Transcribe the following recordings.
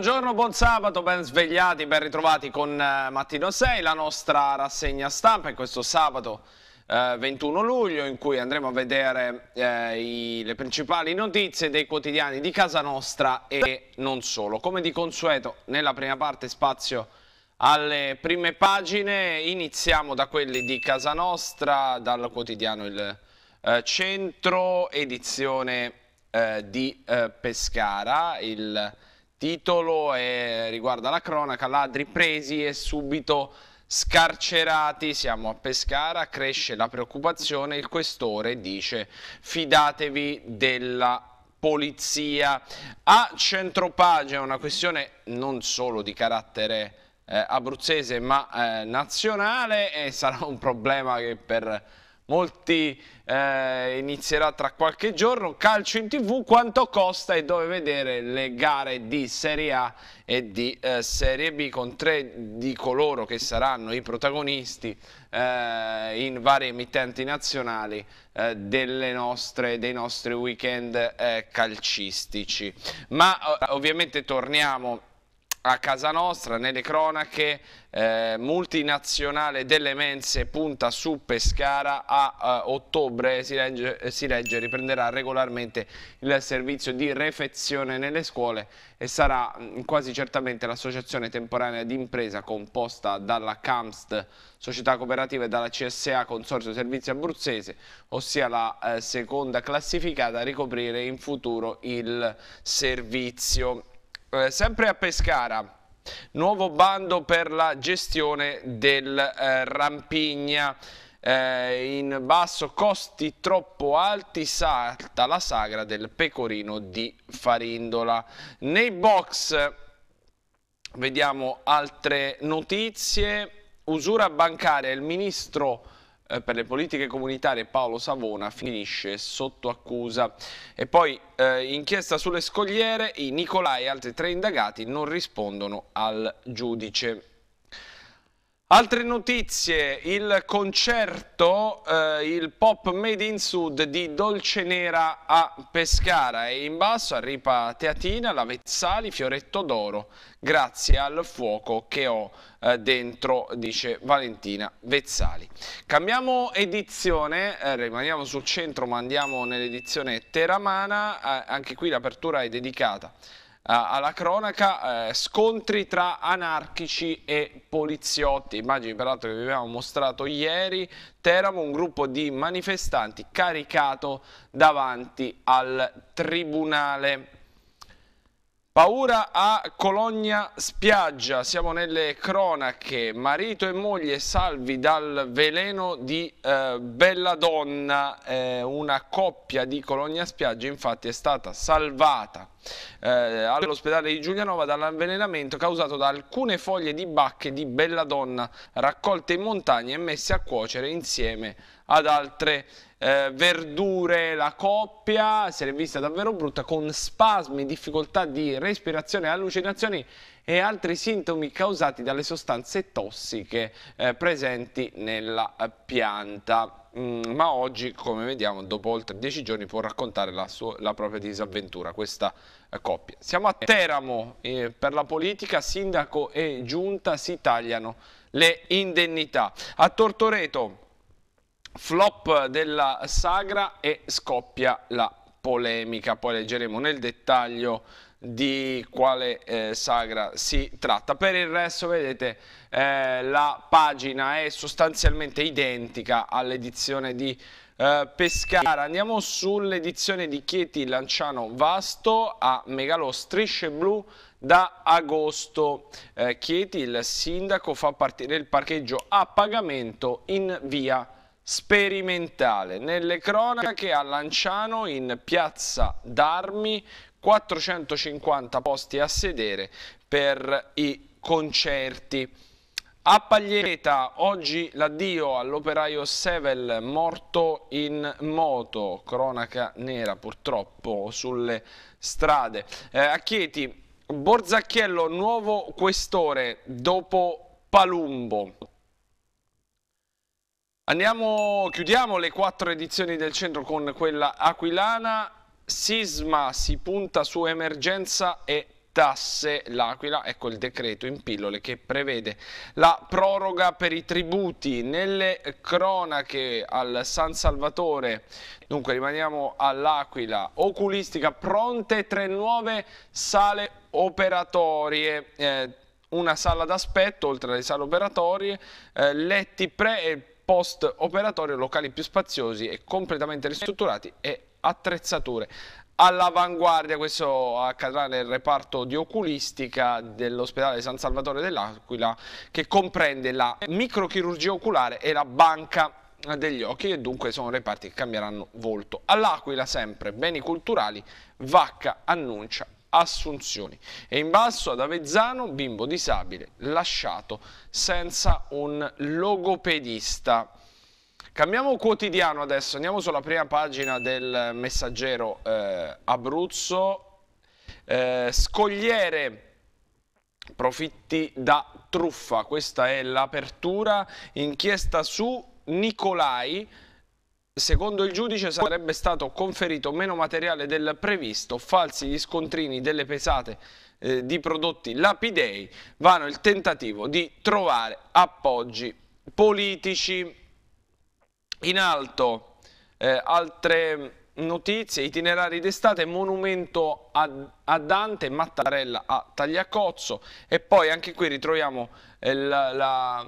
Buongiorno, buon sabato, ben svegliati, ben ritrovati con eh, Mattino 6, la nostra rassegna stampa in questo sabato eh, 21 luglio in cui andremo a vedere eh, i, le principali notizie dei quotidiani di casa nostra e non solo. Come di consueto nella prima parte spazio alle prime pagine, iniziamo da quelli di casa nostra, dal quotidiano Il eh, Centro, edizione eh, di eh, Pescara, il titolo e riguarda la cronaca, ladri presi e subito scarcerati, siamo a Pescara, cresce la preoccupazione, il questore dice fidatevi della polizia. A centropagina una questione non solo di carattere eh, abruzzese ma eh, nazionale e sarà un problema che per molti eh, inizierà tra qualche giorno, calcio in tv, quanto costa e dove vedere le gare di Serie A e di eh, Serie B con tre di coloro che saranno i protagonisti eh, in varie emittenti nazionali eh, nostre, dei nostri weekend eh, calcistici. Ma eh, ovviamente torniamo a casa nostra, nelle cronache, eh, multinazionale delle mense punta su Pescara a eh, ottobre, si legge, si legge, riprenderà regolarmente il servizio di refezione nelle scuole e sarà mm, quasi certamente l'associazione temporanea d'impresa composta dalla CAMST, società cooperativa e dalla CSA, Consorzio Servizi Abruzzese, ossia la eh, seconda classificata a ricoprire in futuro il servizio eh, sempre a Pescara, nuovo bando per la gestione del eh, Rampigna. Eh, in basso, costi troppo alti, salta la sagra del pecorino di Farindola. Nei box vediamo altre notizie. Usura bancaria, il ministro eh, per le politiche comunitarie Paolo Savona finisce sotto accusa. E poi eh, inchiesta sulle scogliere, i Nicolai e altri tre indagati non rispondono al giudice. Altre notizie, il concerto, eh, il pop made in sud di Dolce Nera a Pescara e in basso a Teatina, la Vezzali, Fioretto d'Oro, grazie al fuoco che ho eh, dentro, dice Valentina Vezzali. Cambiamo edizione, eh, rimaniamo sul centro ma andiamo nell'edizione teramana, eh, anche qui l'apertura è dedicata eh, alla cronaca, eh, scontri tra anarchici e poliziotti, immagini peraltro che vi avevamo mostrato ieri, Teramo, un gruppo di manifestanti caricato davanti al tribunale. Paura a Cologna Spiaggia, siamo nelle cronache, marito e moglie salvi dal veleno di eh, Bella Donna, eh, una coppia di Cologna Spiaggia infatti è stata salvata eh, all'ospedale di Giulianova dall'avvelenamento causato da alcune foglie di bacche di belladonna raccolte in montagna e messe a cuocere insieme ad altre eh, verdure. La coppia si è vista davvero brutta con spasmi, difficoltà di respirazione, allucinazioni e altri sintomi causati dalle sostanze tossiche eh, presenti nella pianta. Mm, ma oggi, come vediamo, dopo oltre dieci giorni può raccontare la, sua, la propria disavventura, questa eh, coppia. Siamo a Teramo, eh, per la politica, sindaco e giunta si tagliano le indennità. A Tortoreto, flop della sagra e scoppia la polemica, poi leggeremo nel dettaglio di quale eh, sagra si tratta. Per il resto vedete eh, la pagina è sostanzialmente identica all'edizione di eh, Pescara. Andiamo sull'edizione di Chieti Lanciano Vasto a Megalo Strisce Blu da agosto. Eh, Chieti, il sindaco, fa partire il parcheggio a pagamento in via sperimentale. Nelle cronache a Lanciano in piazza d'Armi 450 posti a sedere per i concerti. A Paglieta oggi l'addio all'operaio Sevel morto in moto, cronaca nera purtroppo sulle strade. Eh, a Chieti, Borzacchiello nuovo questore dopo Palumbo. Andiamo, chiudiamo le quattro edizioni del centro con quella aquilana Sisma si punta su emergenza e tasse l'Aquila, ecco il decreto in pillole che prevede la proroga per i tributi nelle cronache al San Salvatore dunque rimaniamo all'Aquila oculistica pronte tre nuove sale operatorie eh, una sala d'aspetto oltre alle sale operatorie eh, letti pre e post operatorio locali più spaziosi e completamente ristrutturati e attrezzature all'avanguardia, questo accadrà nel reparto di oculistica dell'ospedale San Salvatore dell'Aquila che comprende la microchirurgia oculare e la banca degli occhi e dunque sono reparti che cambieranno volto. All'Aquila sempre beni culturali, Vacca annuncia assunzioni e in basso ad Avezzano bimbo disabile lasciato senza un logopedista. Cambiamo quotidiano adesso, andiamo sulla prima pagina del messaggero eh, Abruzzo. Eh, scogliere profitti da truffa, questa è l'apertura, inchiesta su Nicolai. Secondo il giudice sarebbe stato conferito meno materiale del previsto, falsi gli scontrini delle pesate eh, di prodotti lapidei, vanno il tentativo di trovare appoggi politici. In alto eh, altre notizie, itinerari d'estate, monumento a, a, Dante, Mattarella a Tagliacozzo e poi anche qui ritroviamo eh, la, la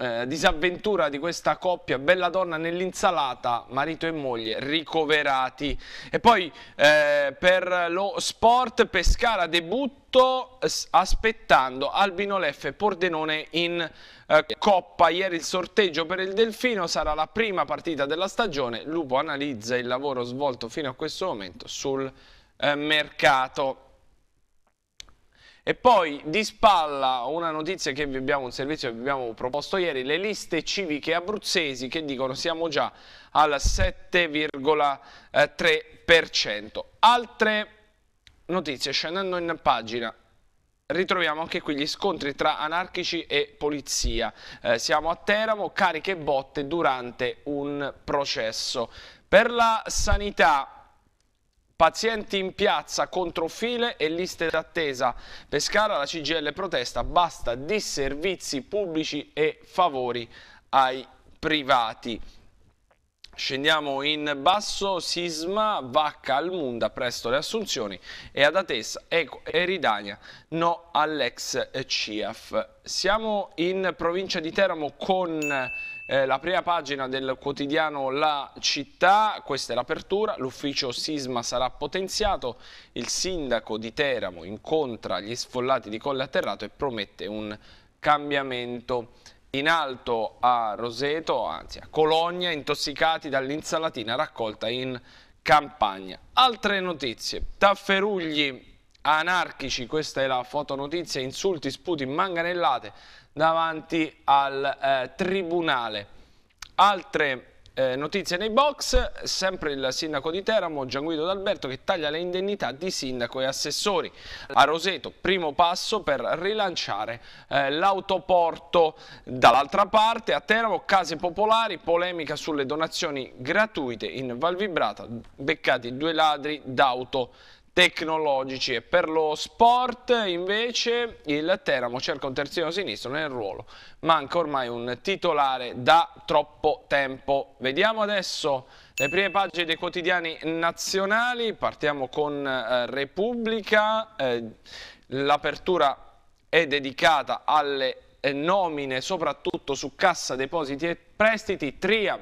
eh, disavventura di questa coppia, bella donna nell'insalata, marito e moglie ricoverati. E poi eh, per lo sport Pescara debutto aspettando Albino Leffe Pordenone in eh, Coppa. Ieri il sorteggio per il Delfino sarà la prima partita della stagione. Lupo analizza il lavoro svolto fino a questo momento sul eh, mercato. E poi di spalla una notizia che vi abbiamo, un servizio che vi abbiamo proposto ieri, le liste civiche abruzzesi che dicono siamo già al 7,3%. Altre notizie, scendendo in pagina, ritroviamo anche qui gli scontri tra anarchici e polizia. Eh, siamo a Teramo, cariche botte durante un processo. Per la sanità Pazienti in piazza contro file e liste d'attesa. Pescara, la CGL protesta, basta disservizi pubblici e favori ai privati. Scendiamo in basso, sisma, vacca al Munda, presto le assunzioni e ad Atessa, Eco e Ridania, no all'ex CIAF. Siamo in provincia di Teramo con eh, la prima pagina del quotidiano La Città, questa è l'apertura, l'ufficio sisma sarà potenziato, il sindaco di Teramo incontra gli sfollati di Colle Atterrato e promette un cambiamento in alto a Roseto, anzi a Cologna, intossicati dall'insalatina raccolta in campagna. Altre notizie, Tafferugli anarchici, questa è la fotonotizia, insulti, sputi, manganellate davanti al eh, tribunale. Altre eh, notizie nei box, sempre il sindaco di Teramo, Gianguido D'Alberto, che taglia le indennità di sindaco e assessori. A Roseto, primo passo per rilanciare eh, l'autoporto. Dall'altra parte, a Teramo, case popolari, polemica sulle donazioni gratuite in Valvibrata, beccati due ladri d'auto tecnologici e per lo sport invece il Teramo cerca un terzino sinistro nel ruolo manca ormai un titolare da troppo tempo vediamo adesso le prime pagine dei quotidiani nazionali partiamo con eh, Repubblica eh, l'apertura è dedicata alle eh, nomine soprattutto su cassa depositi e prestiti Triam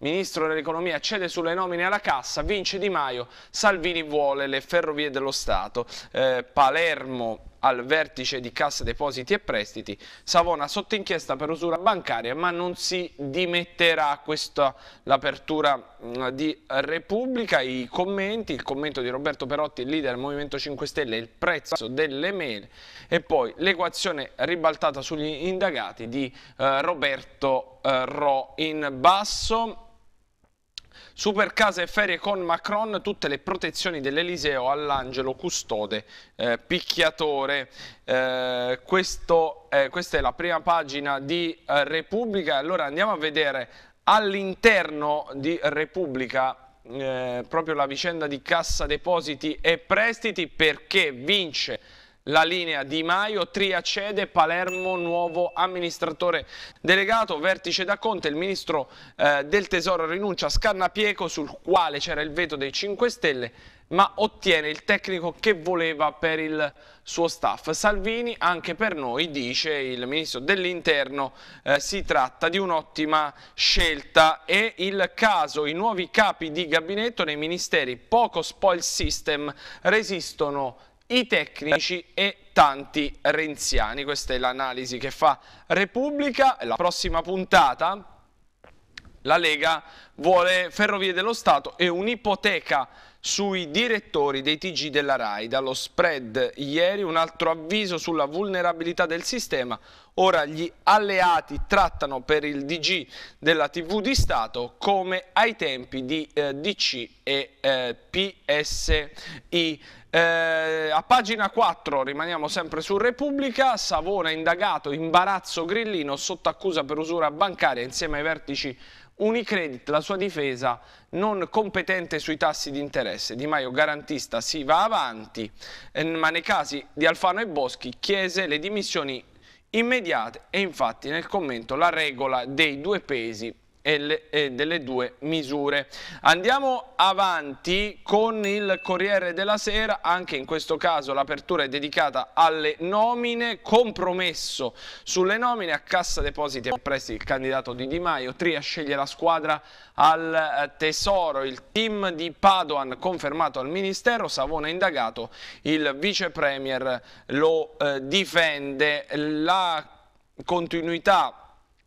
ministro dell'economia cede sulle nomine alla cassa, vince Di Maio, Salvini vuole le ferrovie dello Stato, eh, Palermo al vertice di Cassa Depositi e Prestiti, Savona sotto inchiesta per usura bancaria, ma non si dimetterà questa l'apertura mm, di Repubblica, i commenti, il commento di Roberto Perotti, leader del Movimento 5 Stelle, il prezzo delle mele e poi l'equazione ribaltata sugli indagati di eh, Roberto eh, Ro in basso Super case e ferie con Macron, tutte le protezioni dell'Eliseo all'angelo custode eh, picchiatore. Eh, questo, eh, questa è la prima pagina di eh, Repubblica. Allora andiamo a vedere all'interno di Repubblica eh, proprio la vicenda di Cassa Depositi e Prestiti perché vince la linea Di Maio, Tria cede, Palermo, nuovo amministratore delegato, vertice da Conte, il ministro eh, del Tesoro rinuncia a Scannapieco sul quale c'era il veto dei 5 Stelle ma ottiene il tecnico che voleva per il suo staff. Salvini anche per noi, dice il ministro dell'interno, eh, si tratta di un'ottima scelta e il caso, i nuovi capi di gabinetto nei ministeri poco spoil system resistono i tecnici e tanti renziani. Questa è l'analisi che fa Repubblica. La prossima puntata la Lega vuole Ferrovie dello Stato e un'ipoteca sui direttori dei TG della RAI. Dallo spread ieri un altro avviso sulla vulnerabilità del sistema. Ora gli alleati trattano per il DG della TV di Stato come ai tempi di eh, DC e eh, PSI. Eh, a pagina 4 rimaniamo sempre su Repubblica, Savona indagato, imbarazzo Grillino sotto accusa per usura bancaria insieme ai vertici Unicredit, la sua difesa non competente sui tassi di interesse. Di Maio garantista si va avanti, eh, ma nei casi di Alfano e Boschi chiese le dimissioni immediate e infatti nel commento la regola dei due pesi e, delle due misure. Andiamo avanti con il Corriere della Sera, anche in questo caso l'apertura è dedicata alle nomine, compromesso sulle nomine a Cassa Depositi e Prestiti il candidato di Di Maio, Tria sceglie la squadra al eh, Tesoro, il team di Padoan confermato al Ministero, Savona indagato, il Vice Premier lo eh, difende, la continuità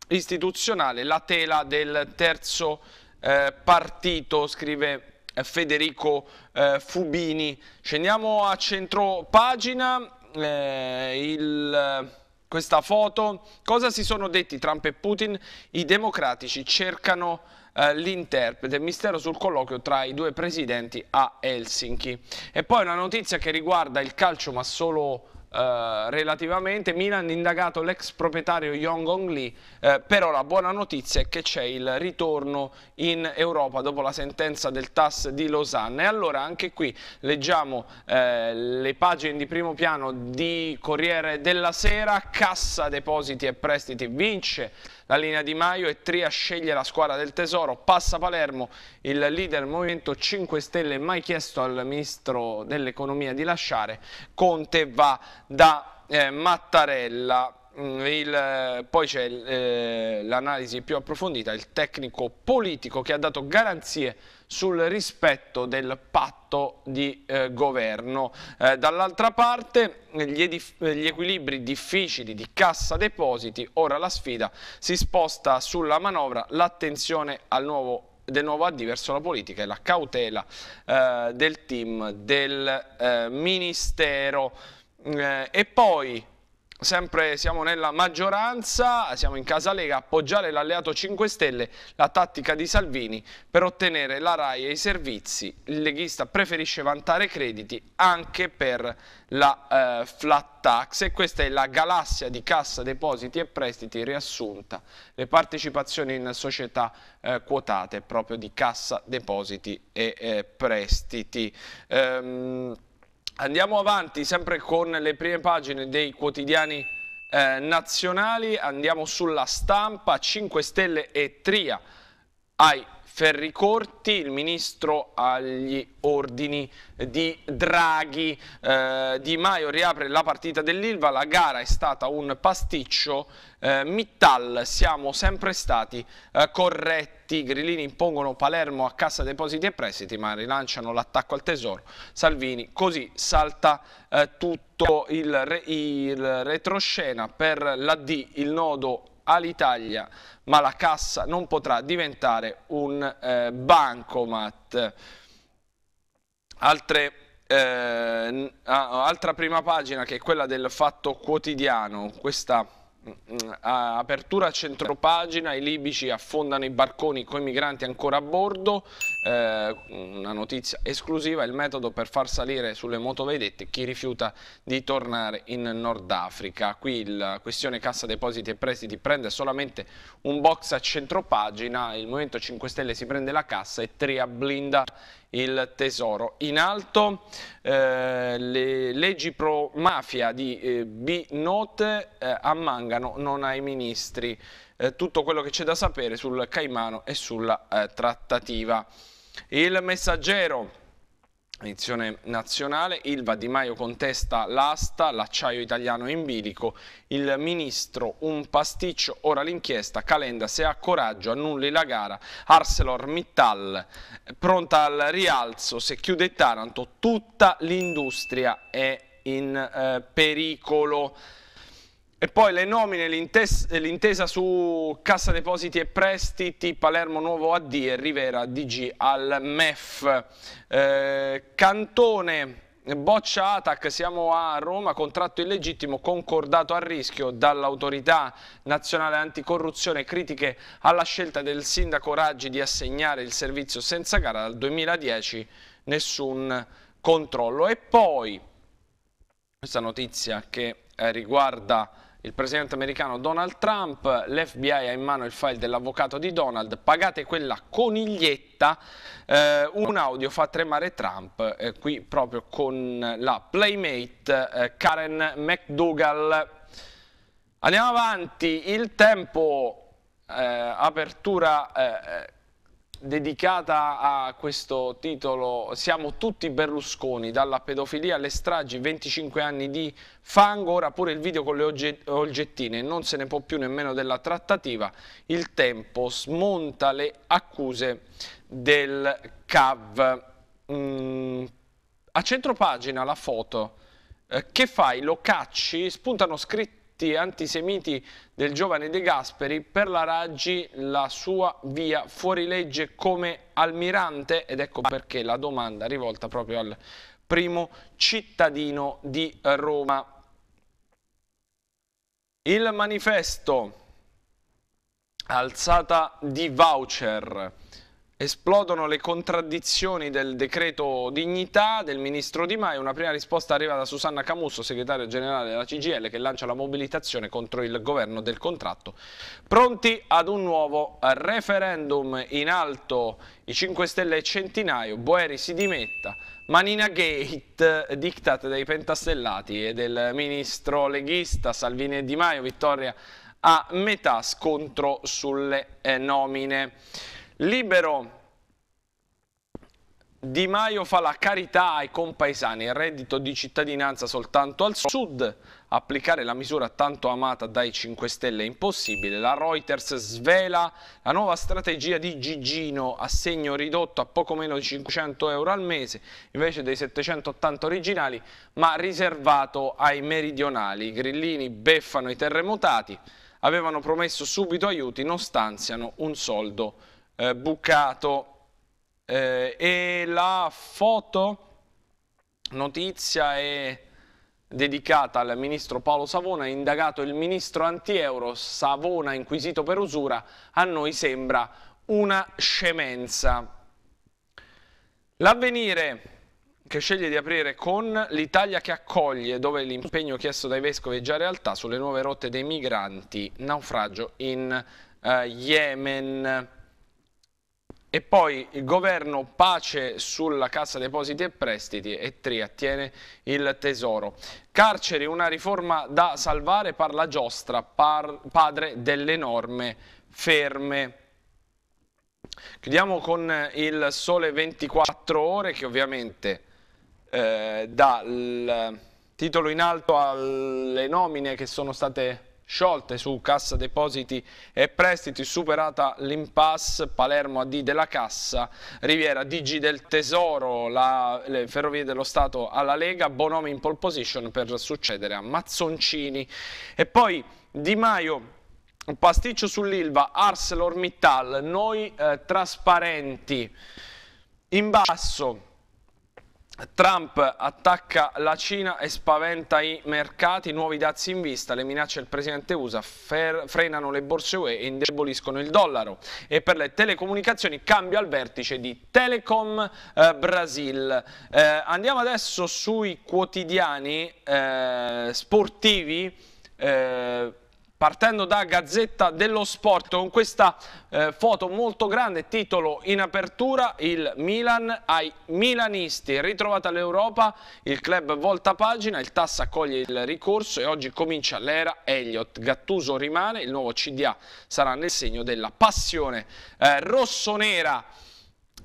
istituzionale, la tela del terzo eh, partito, scrive eh, Federico eh, Fubini. Scendiamo a centro pagina, eh, il, questa foto, cosa si sono detti Trump e Putin? I democratici cercano eh, l'interprete, mistero sul colloquio tra i due presidenti a Helsinki. E poi una notizia che riguarda il calcio ma solo eh, relativamente. Milan indagato l'ex proprietario Yong Hong Lee, eh, però la buona notizia è che c'è il ritorno in Europa dopo la sentenza del TAS di Losanna. E allora anche qui leggiamo eh, le pagine di primo piano di Corriere della Sera, Cassa Depositi e Prestiti vince la linea di Maio e Tria sceglie la squadra del Tesoro, passa Palermo, il leader Movimento 5 Stelle mai chiesto al Ministro dell'Economia di lasciare, Conte va da eh, Mattarella. Mm, il, eh, poi c'è eh, l'analisi più approfondita, il tecnico politico che ha dato garanzie sul rispetto del patto di eh, governo. Eh, Dall'altra parte gli, gli, equilibri difficili di cassa depositi, ora la sfida si sposta sulla manovra, l'attenzione al nuovo del nuovo AD verso la politica e la cautela eh, del team del Ministero. Mm, e poi sempre siamo nella maggioranza, siamo in Casa Lega, appoggiare l'alleato 5 Stelle, la tattica di Salvini per ottenere la RAI e i servizi. Il leghista preferisce vantare crediti anche per la eh, flat tax e questa è la galassia di cassa depositi e prestiti riassunta. Le partecipazioni in società eh, quotate proprio di cassa depositi e eh, prestiti. Ehm, Andiamo avanti sempre con le prime pagine dei quotidiani eh, nazionali, andiamo sulla stampa 5 Stelle e Tria ai Ferricorti, il ministro agli ordini di Draghi. Eh, di Maio riapre la partita dell'Ilva, la gara è stata un pasticcio. Eh, Mittal, siamo sempre stati eh, corretti. grillini impongono Palermo a Cassa Depositi e Prestiti, ma rilanciano l'attacco al Tesoro. Salvini, così salta eh, tutto il, re, il retroscena per la D, il nodo all'Italia, ma la cassa non potrà diventare un eh, bancomat. Altre eh, altra prima pagina che è quella del Fatto Quotidiano, questa Mm, mm, apertura a centropagina, i libici affondano i barconi con i migranti ancora a bordo, eh, una notizia esclusiva, il metodo per far salire sulle motovedette chi rifiuta di tornare in Nord Africa. Qui la questione cassa depositi e prestiti prende solamente un box a centropagina, il Movimento 5 Stelle si prende la cassa e Tria blinda il tesoro. In alto eh, le leggi pro mafia di eh, B note eh, ammangano non ai ministri eh, tutto quello che c'è da sapere sul Caimano e sulla eh, trattativa. Il messaggero edizione nazionale, Ilva Di Maio contesta l'asta, l'acciaio italiano in bilico, il ministro un pasticcio, ora l'inchiesta, Calenda se ha coraggio annulli la gara, ArcelorMittal pronta al rialzo, se chiude Taranto tutta l'industria è in eh, pericolo. E poi le nomine, l'intesa su Cassa Depositi e Prestiti, Palermo Nuovo AD e Rivera DG al MEF. Eh, Cantone, boccia Atac, siamo a Roma, contratto illegittimo concordato a rischio dall'autorità nazionale anticorruzione, critiche alla scelta del sindaco Raggi di assegnare il servizio senza gara dal 2010, nessun controllo. E poi questa notizia che eh, riguarda il presidente americano Donald Trump, l'FBI ha in mano il file dell'avvocato di Donald, pagate quella coniglietta, eh, un audio fa tremare Trump, eh, qui proprio con la playmate eh, Karen McDougall. Andiamo avanti, il tempo, eh, apertura Eh, eh dedicata a questo titolo Siamo tutti Berlusconi, dalla pedofilia alle stragi, 25 anni di fango, ora pure il video con le oggettine, non se ne può più nemmeno della trattativa, il tempo smonta le accuse del CAV. Mm, a centropagina la foto, eh, che fai? Lo cacci? Spuntano scritte comunisti antisemiti del giovane De Gasperi, per la Raggi la sua via fuorilegge come almirante ed ecco perché la domanda rivolta proprio al primo cittadino di Roma. Il manifesto alzata di voucher Esplodono le contraddizioni del decreto dignità del ministro Di Maio, una prima risposta arriva da Susanna Camusso, segretario generale della CGL, che lancia la mobilitazione contro il governo del contratto. Pronti ad un nuovo referendum in alto i 5 Stelle e Centinaio, Boeri si dimetta, Manina Gate dictate dai pentastellati e del ministro leghista Salvini e Di Maio, vittoria a metà scontro sulle eh, nomine. Libero Di Maio fa la carità ai compaesani, il reddito di cittadinanza soltanto al sud, applicare la misura tanto amata dai 5 Stelle è impossibile. La Reuters svela la nuova strategia di Gigino, assegno ridotto a poco meno di 500 euro al mese, invece dei 780 originali, ma riservato ai meridionali. I grillini beffano i terremotati, avevano promesso subito aiuti, non stanziano un soldo eh, bucato. Eh, e la foto notizia è dedicata al ministro Paolo Savona, indagato il ministro anti-euro, Savona inquisito per usura, a noi sembra una scemenza. L'avvenire che sceglie di aprire con l'Italia che accoglie, dove l'impegno chiesto dai vescovi è già realtà sulle nuove rotte dei migranti, naufragio in eh, Yemen. E poi il governo pace sulla cassa depositi e prestiti e Tria tiene il tesoro. Carceri, una riforma da salvare, parla Giostra, par padre delle norme ferme. Chiudiamo con il sole 24 ore che ovviamente eh, dà titolo in alto alle nomine che sono state sciolte su Cassa Depositi e Prestiti, superata l'impasse Palermo AD della Cassa, Riviera DG del Tesoro, la, le Ferrovie dello Stato alla Lega, Bonomi in pole position per succedere a Mazzoncini e poi Di Maio un pasticcio sull'Ilva, ArcelorMittal, noi eh, trasparenti, in basso Trump attacca la Cina e spaventa i mercati, nuovi dazi in vista, le minacce del presidente USA frenano le borse UE e indeboliscono il dollaro. E per le telecomunicazioni cambio al vertice di Telecom eh, Brasil. Eh, andiamo adesso sui quotidiani eh, sportivi eh, partendo da Gazzetta dello Sport con questa eh, foto molto grande, titolo in apertura il Milan ai milanisti, ritrovata l'Europa, il club volta pagina, il TAS accoglie il ricorso e oggi comincia l'era Elliott, Gattuso rimane, il nuovo CDA sarà nel segno della passione eh, rossonera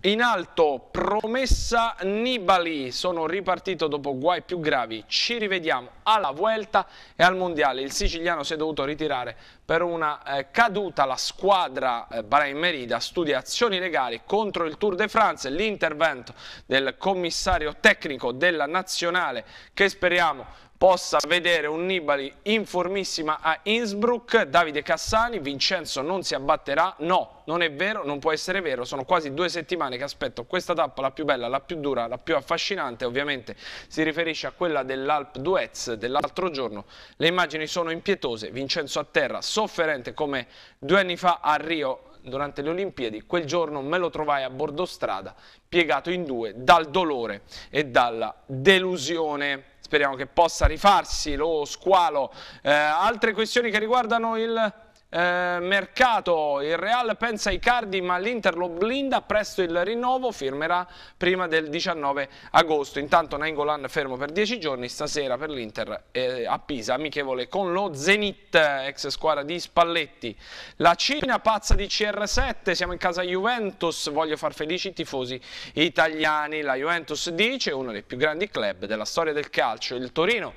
in alto promessa Nibali, sono ripartito dopo guai più gravi, ci rivediamo alla Vuelta e al Mondiale, il siciliano si è dovuto ritirare per una eh, caduta, la squadra eh, Bahrain Merida studia azioni legali contro il Tour de France, l'intervento del commissario tecnico della nazionale che speriamo possa vedere un Nibali in formissima a Innsbruck, Davide Cassani, Vincenzo non si abbatterà, no, non è vero, non può essere vero, sono quasi due settimane che aspetto questa tappa, la più bella, la più dura, la più affascinante, ovviamente si riferisce a quella dell'Alp Duets dell'altro giorno, le immagini sono impietose, Vincenzo a terra, sofferente come due anni fa a Rio, durante le Olimpiadi, quel giorno me lo trovai a bordo strada, piegato in due dal dolore e dalla delusione speriamo che possa rifarsi lo squalo. Eh, altre questioni che riguardano il eh, mercato, il Real pensa ai cardi ma l'Inter lo blinda, presto il rinnovo firmerà prima del 19 agosto. Intanto Nangolan fermo per 10 giorni, stasera per l'Inter eh, a Pisa, amichevole con lo Zenit, ex squadra di Spalletti. La Cina pazza di CR7, siamo in casa Juventus, voglio far felici i tifosi italiani. La Juventus dice, uno dei più grandi club della storia del calcio, il Torino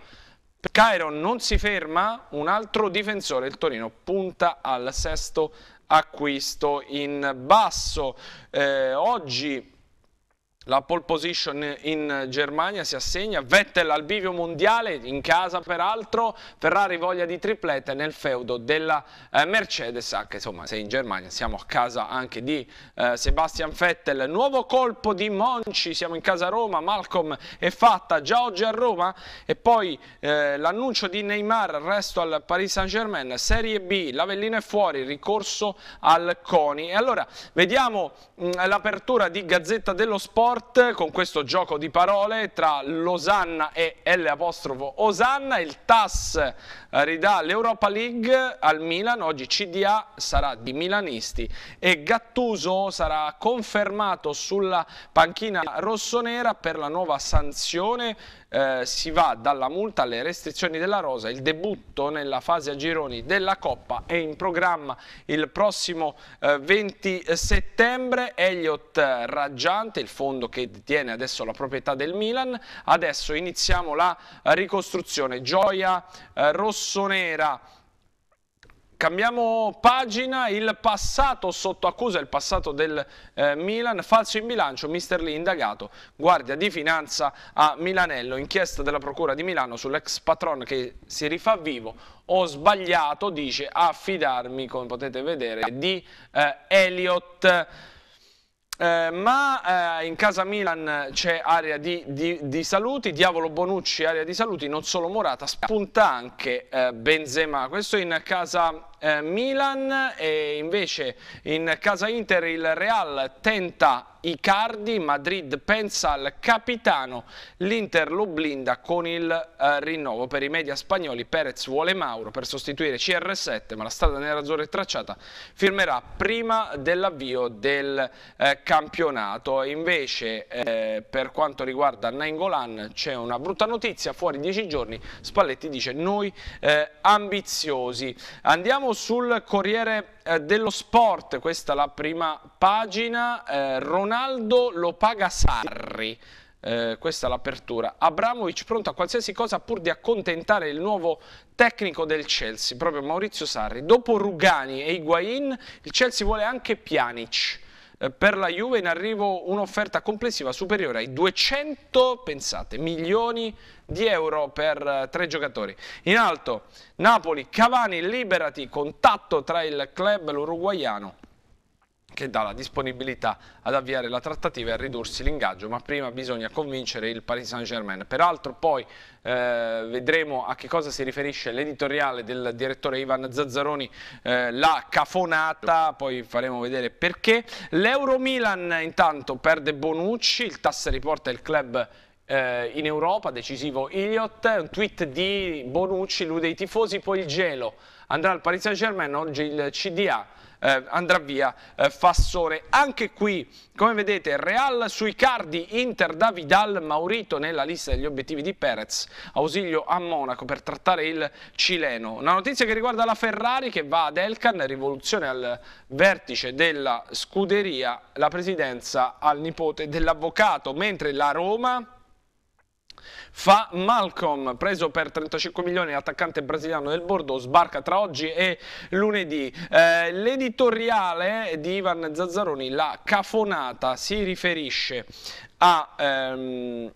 Cairo non si ferma, un altro difensore, il Torino punta al sesto acquisto in basso. Eh, oggi la pole position in Germania si assegna, Vettel al bivio mondiale, in casa peraltro, Ferrari voglia di tripletta nel feudo della eh, Mercedes, anche insomma se in Germania siamo a casa anche di eh, Sebastian Vettel. Nuovo colpo di Monci, siamo in casa a Roma, Malcolm è fatta già oggi a Roma e poi eh, l'annuncio di Neymar, resto al Paris Saint Germain, Serie B, l'Avellino è fuori, ricorso al CONI. E allora vediamo l'apertura di Gazzetta dello Sport Sport con questo gioco di parole tra Losanna e L' Osanna. Il TAS eh, ridà l'Europa League al Milan, oggi CDA sarà di milanisti e Gattuso sarà confermato sulla panchina rossonera per la nuova sanzione eh, si va dalla multa alle restrizioni della rosa, il debutto nella fase a gironi della Coppa è in programma il prossimo eh, 20 settembre, Elliot eh, Raggiante, il fondo che detiene adesso la proprietà del Milan, adesso iniziamo la eh, ricostruzione, gioia eh, rossonera Cambiamo pagina, il passato sotto accusa, il passato del eh, Milan, falso in bilancio, mister Lee indagato, guardia di finanza a Milanello, inchiesta della procura di Milano sull'ex patron che si rifà vivo, ho sbagliato, dice, a fidarmi, come potete vedere, di eh, Elliot. Eh, ma eh, in casa Milan c'è area di, di, di, saluti, Diavolo Bonucci area di saluti, non solo Morata, spunta anche eh, Benzema. Questo in casa eh, Milan e invece in casa Inter il Real tenta Icardi, Madrid pensa al capitano, l'Inter lo blinda con il eh, rinnovo. Per i media spagnoli Perez vuole Mauro per sostituire CR7, ma la strada nerazzurra è tracciata, firmerà prima dell'avvio del eh, campionato. Invece eh, per quanto riguarda Nainggolan c'è una brutta notizia, fuori dieci giorni Spalletti dice noi eh, ambiziosi. Andiamo sul Corriere eh, dello Sport, questa è la prima pagina, eh, Ronaldo lo paga Sarri. Eh, questa è l'apertura. Abramovic pronto a qualsiasi cosa pur di accontentare il nuovo tecnico del Chelsea, proprio Maurizio Sarri. Dopo Rugani e Higuain, il Chelsea vuole anche Pjanic. Eh, per la Juve in arrivo un'offerta complessiva superiore ai 200, pensate, milioni di euro per eh, tre giocatori. In alto Napoli, Cavani, liberati, contatto tra il club l'uruguaiano che dà la disponibilità ad avviare la trattativa e a ridursi l'ingaggio, ma prima bisogna convincere il Paris Saint-Germain. Peraltro poi eh, vedremo a che cosa si riferisce l'editoriale del direttore Ivan Zazzaroni, eh, la cafonata, poi faremo vedere perché. L'Euro Milan intanto perde Bonucci, il Tasseri riporta il club eh, in Europa, decisivo Iliot, un tweet di Bonucci, lui dei tifosi, poi il gelo andrà al Paris Saint-Germain, oggi il CDA eh, andrà via eh, Fassore. Anche qui, come vedete, Real sui cardi, Inter da Vidal, Maurito nella lista degli obiettivi di Perez, ausilio a Monaco per trattare il cileno. Una notizia che riguarda la Ferrari che va ad Elkan, rivoluzione al vertice della scuderia, la presidenza al nipote dell'avvocato, mentre la Roma Fa Malcolm, preso per 35 milioni, attaccante brasiliano del Bordeaux, sbarca tra oggi e lunedì. Eh, l'editoriale di Ivan Zazzaroni, la cafonata, si riferisce a... Ehm,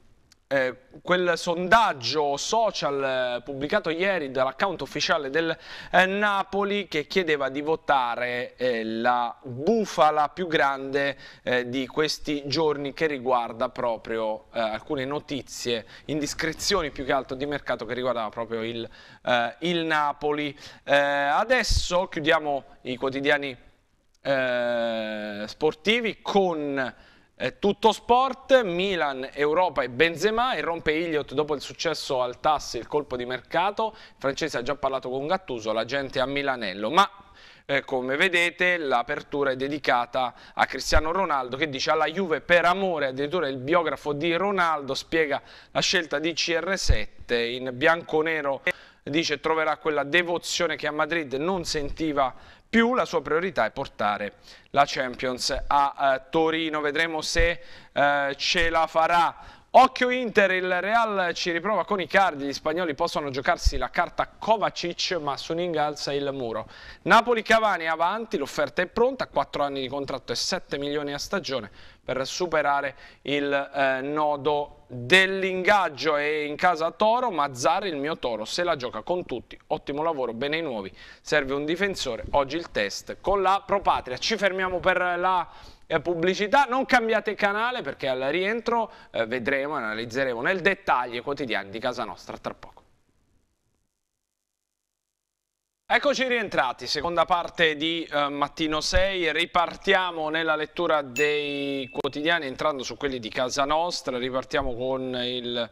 eh, quel sondaggio social eh, pubblicato ieri dall'account ufficiale del eh, Napoli che chiedeva di votare eh, la bufala più grande eh, di questi giorni che riguarda proprio alcune notizie, indiscrezioni più che altro di mercato che riguardava proprio il, il Napoli. adesso chiudiamo i quotidiani sportivi con eh, tutto sport, Milan, Europa e Benzema, irrompe Iliot dopo il successo al TAS, il colpo di mercato, il francese ha già parlato con Gattuso, la gente a Milanello, ma eh, come vedete l'apertura è dedicata a Cristiano Ronaldo che dice alla Juve per amore, addirittura il biografo di Ronaldo spiega la scelta di CR7 in bianco-nero dice troverà quella devozione che a Madrid non sentiva più, la sua priorità è portare la Champions a eh, Torino, vedremo se eh, ce la farà Occhio Inter, il Real ci riprova con i cardi, gli spagnoli possono giocarsi la carta Kovacic ma Suning alza il muro. Napoli-Cavani avanti, l'offerta è pronta, 4 anni di contratto e 7 milioni a stagione per superare il eh, nodo dell'ingaggio e in casa Toro, Mazzari il mio Toro, se la gioca con tutti, ottimo lavoro, bene i nuovi, serve un difensore, oggi il test con la Propatria. Ci fermiamo per la eh, pubblicità, non cambiate canale perché al rientro eh, vedremo e analizzeremo nel dettaglio i quotidiani di casa nostra tra poco. Eccoci rientrati, seconda parte di eh, Mattino 6, ripartiamo nella lettura dei quotidiani entrando su quelli di casa nostra, ripartiamo con il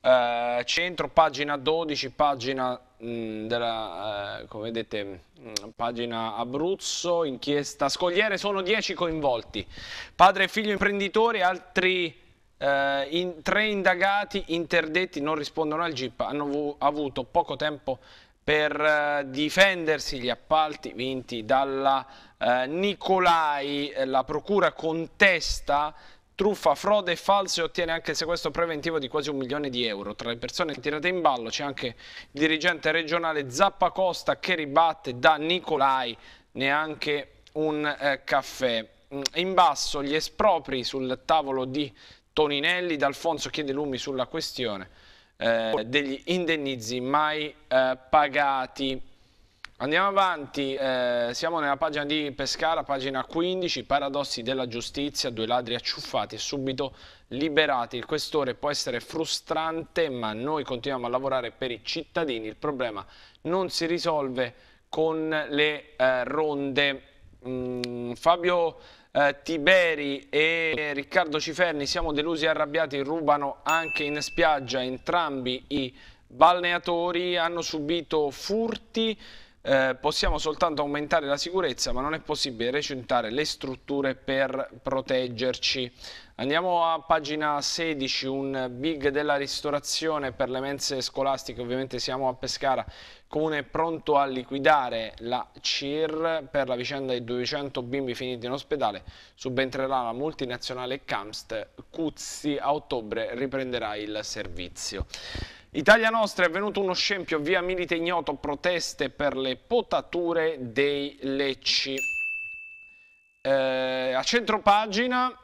eh, centro, pagina 12, pagina, mh, mm, della, eh, come vedete, mh, mm, pagina Abruzzo, inchiesta Scogliere, sono 10 coinvolti, padre e figlio imprenditori, altri eh, in, tre indagati interdetti non rispondono al GIP, hanno avuto poco tempo per eh, difendersi gli appalti vinti dalla eh, Nicolai, la procura contesta truffa, frode e falso e ottiene anche il sequestro preventivo di quasi un milione di euro. Tra le persone tirate in ballo c'è anche il dirigente regionale Zappacosta che ribatte da Nicolai neanche un eh, caffè. Mm, in basso gli espropri sul tavolo di Toninelli, D'Alfonso chiede lumi sulla questione eh, degli indennizi mai eh, pagati. Andiamo avanti, eh, siamo nella pagina di Pescara, pagina 15, paradossi della giustizia, due ladri acciuffati e subito liberati. Il questore può essere frustrante, ma noi continuiamo a lavorare per i cittadini. Il problema non si risolve con le eh, ronde. Mm, Fabio eh, Tiberi e Riccardo Ciferni siamo delusi e arrabbiati, rubano anche in spiaggia entrambi i balneatori, hanno subito furti eh, possiamo soltanto aumentare la sicurezza ma non è possibile recintare le strutture per proteggerci. Andiamo a pagina 16, un big della ristorazione per le mense scolastiche, ovviamente siamo a Pescara, comune pronto a liquidare la CIR per la vicenda dei 200 bimbi finiti in ospedale, subentrerà la multinazionale Camst, Cuzzi a ottobre riprenderà il servizio. Italia Nostra è venuto uno scempio via Milite Ignoto, proteste per le potature dei lecci. Eh, a pagina,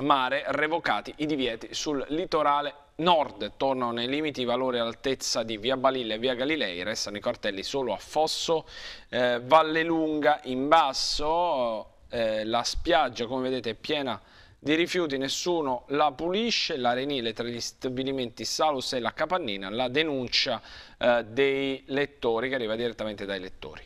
mare, revocati i divieti sul litorale nord, tornano nei limiti i valori altezza di via Balilla e via Galilei, restano i cartelli solo a Fosso, eh, Valle Lunga in basso, eh, la spiaggia come vedete è piena di di rifiuti nessuno la pulisce, l'arenile tra gli stabilimenti Salus e la Capannina, la denuncia eh, dei lettori che arriva direttamente dai lettori.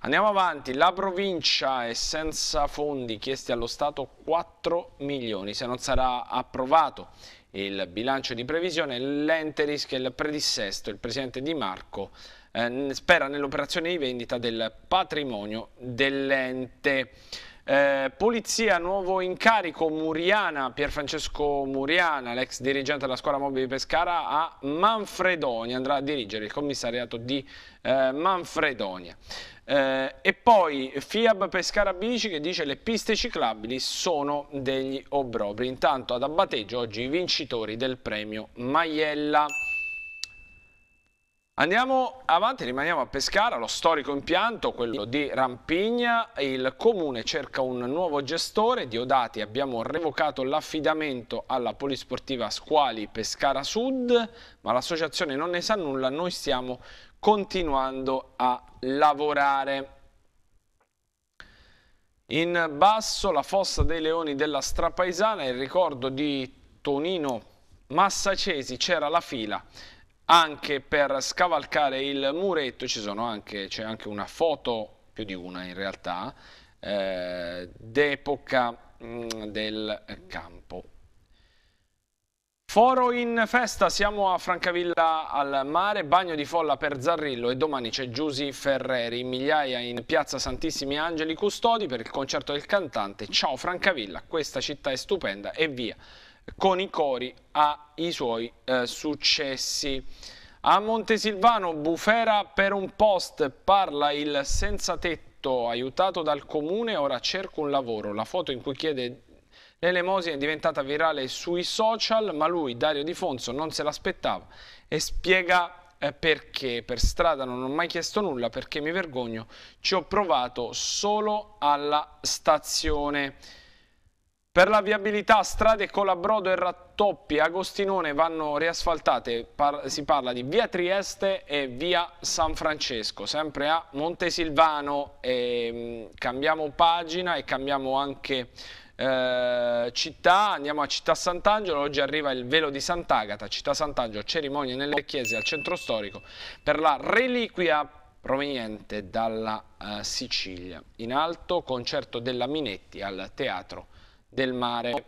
Andiamo avanti, la provincia è senza fondi chiesti allo Stato 4 milioni, se non sarà approvato il bilancio di previsione, l'ente rischia il predissesto, il presidente Di Marco eh, spera nell'operazione di vendita del patrimonio dell'ente. Eh, polizia, nuovo incarico Muriana, Pierfrancesco Muriana, l'ex dirigente della scuola mobile di Pescara a Manfredonia, andrà a dirigere il commissariato di eh, Manfredonia. Eh, e poi Fiab Pescara Bici che dice le piste ciclabili sono degli obrobri. Intanto ad Abateggio oggi i vincitori del premio Maiella. Andiamo avanti, rimaniamo a Pescara, lo storico impianto, quello di Rampigna, il comune cerca un nuovo gestore, Diodati abbiamo revocato l'affidamento alla polisportiva Squali Pescara Sud, ma l'associazione non ne sa nulla, noi stiamo continuando a lavorare. In basso la fossa dei leoni della Strapaesana, il ricordo di Tonino Massacesi, c'era la fila anche per scavalcare il muretto, ci sono anche, c'è anche una foto, più di una in realtà, eh, d'epoca mm, del campo Foro in festa, siamo a Francavilla al mare, bagno di folla per Zarrillo e domani c'è Giusy Ferreri, migliaia in piazza Santissimi Angeli Custodi per il concerto del cantante. Ciao Francavilla, questa città è stupenda e via, con i cori ai suoi eh, successi. A Montesilvano, bufera per un post, parla il senza tetto aiutato dal comune, ora cerco un lavoro. La foto in cui chiede L'elemosina è diventata virale sui social, ma lui, Dario Di Fonso, non se l'aspettava e spiega eh, perché per strada non ho mai chiesto nulla perché mi vergogno, ci ho provato solo alla stazione. Per la viabilità strade con Colabrodo e Rattoppi, Agostinone vanno riasfaltate, Par si parla di via Trieste e via San Francesco, sempre a Montesilvano. E, ehm, cambiamo pagina e cambiamo anche eh, città, andiamo a Città Sant'Angelo, oggi arriva il velo di Sant'Agata, Città Sant'Angelo, cerimonie nelle chiese al centro storico per la reliquia proveniente dalla eh, Sicilia. In alto concerto della Minetti al Teatro del Mare.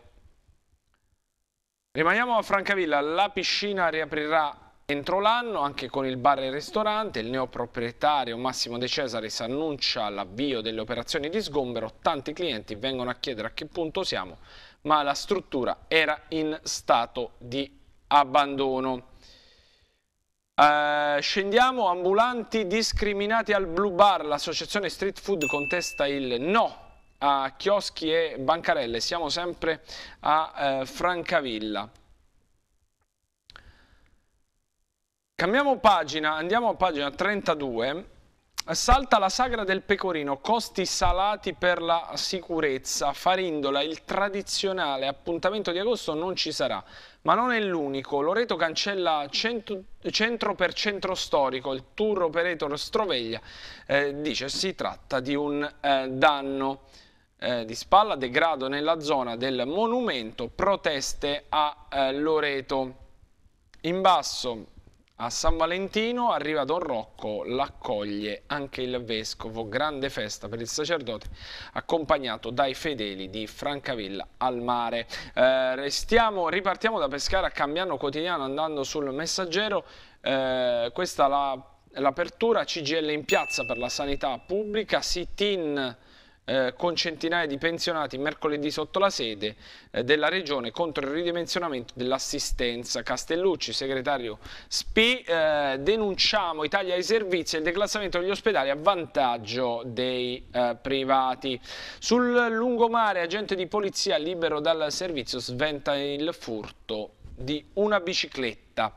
Rimaniamo a Francavilla, la piscina riaprirà Entro l'anno, anche con il bar e il ristorante, il neoproprietario Massimo De si annuncia l'avvio delle operazioni di sgombero. Tanti clienti vengono a chiedere a che punto siamo, ma la struttura era in stato di abbandono. Uh, scendiamo, ambulanti discriminati al Blue Bar, l'associazione Street Food contesta il no a chioschi e bancarelle, siamo sempre a uh, Francavilla. Cambiamo pagina, andiamo a pagina 32. Salta la sagra del pecorino, costi salati per la sicurezza, Farindola, il tradizionale appuntamento di agosto non ci sarà, ma non è l'unico, Loreto cancella centro, centro per centro storico, il tour operator Stroveglia eh, dice si tratta di un eh, danno eh, di spalla, degrado nella zona del monumento, proteste a eh, Loreto. In basso a San Valentino arriva Don Rocco, l'accoglie anche il vescovo, grande festa per il sacerdote, accompagnato dai fedeli di Francavilla al mare. Eh, restiamo, ripartiamo da Pescara cambiando quotidiano andando sul messaggero, eh, questa è l'apertura, CGL in piazza per la sanità pubblica, sit-in eh, con centinaia di pensionati mercoledì sotto la sede eh, della Regione contro il ridimensionamento dell'assistenza. Castellucci, segretario SPI, eh, denunciamo Italia ai servizi e il declassamento degli ospedali a vantaggio dei eh, privati. Sul lungomare agente di polizia libero dal servizio sventa il furto di una bicicletta.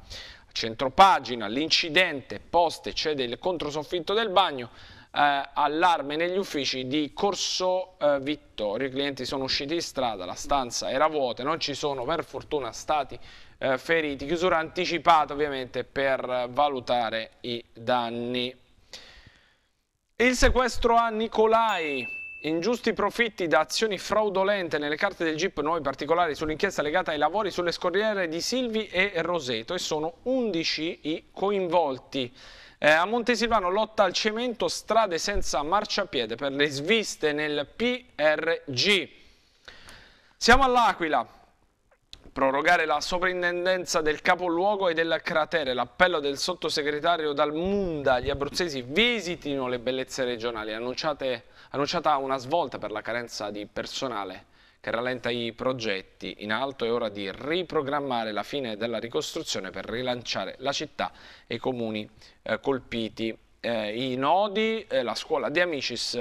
Centropagina, l'incidente, poste, cede il controsoffitto del bagno, eh, allarme negli uffici di Corso eh, Vittorio, i clienti sono usciti in strada, la stanza era vuota, non ci sono per fortuna stati eh, feriti, chiusura anticipata ovviamente per valutare i danni. Il sequestro a Nicolai, Ingiusti profitti da azioni fraudolente nelle carte del GIP, nuovi particolari sull'inchiesta legata ai lavori sulle scorriere di Silvi e Roseto e sono 11 i coinvolti. Eh, a Montesilvano lotta al cemento, strade senza marciapiede per le sviste nel PRG. Siamo all'Aquila. Prorogare la sovrintendenza del capoluogo e del cratere. L'appello del sottosegretario Dalmunda. Gli abruzzesi visitino le bellezze regionali annunciate annunciata una svolta per la carenza di personale che rallenta i progetti. In alto è ora di riprogrammare la fine della ricostruzione per rilanciare la città e i comuni eh, colpiti. Eh, I nodi, eh, la scuola di Amicis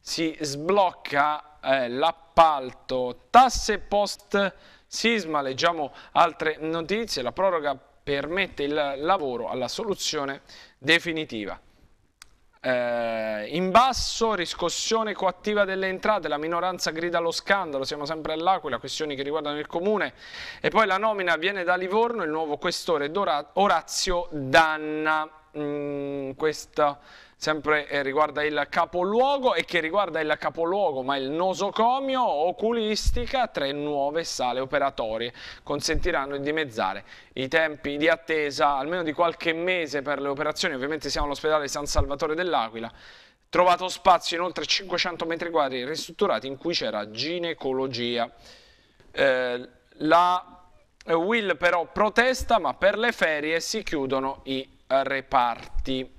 si sblocca eh, l'appalto, tasse post sisma, leggiamo altre notizie, la proroga permette il lavoro alla soluzione definitiva. Eh, in basso, riscossione coattiva delle entrate, la minoranza grida lo scandalo, siamo sempre all'Aquila, questioni che riguardano il comune. E poi la nomina viene da Livorno, il nuovo questore Dora, Orazio Danna. Mm, questa sempre eh, riguarda il capoluogo e che riguarda il capoluogo ma il nosocomio oculistica tre nuove sale operatorie consentiranno di dimezzare i tempi di attesa almeno di qualche mese per le operazioni ovviamente siamo all'ospedale San Salvatore dell'Aquila trovato spazio in oltre 500 metri quadri ristrutturati in cui c'era ginecologia eh, la Will però protesta ma per le ferie si chiudono i reparti